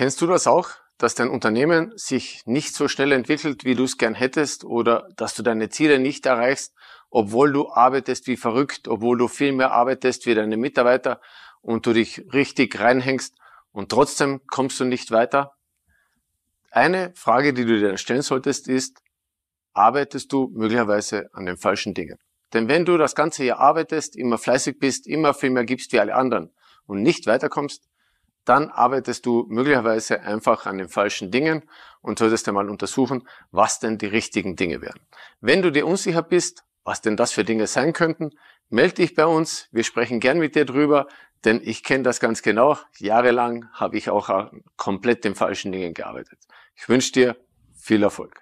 Kennst du das auch, dass dein Unternehmen sich nicht so schnell entwickelt, wie du es gern hättest oder dass du deine Ziele nicht erreichst, obwohl du arbeitest wie verrückt, obwohl du viel mehr arbeitest wie deine Mitarbeiter und du dich richtig reinhängst und trotzdem kommst du nicht weiter? Eine Frage, die du dir stellen solltest, ist, arbeitest du möglicherweise an den falschen Dingen? Denn wenn du das ganze Jahr arbeitest, immer fleißig bist, immer viel mehr gibst wie alle anderen und nicht weiterkommst, dann arbeitest du möglicherweise einfach an den falschen Dingen und solltest einmal untersuchen, was denn die richtigen Dinge wären. Wenn du dir unsicher bist, was denn das für Dinge sein könnten, melde dich bei uns. Wir sprechen gern mit dir drüber, denn ich kenne das ganz genau. Jahrelang habe ich auch komplett den falschen Dingen gearbeitet. Ich wünsche dir viel Erfolg.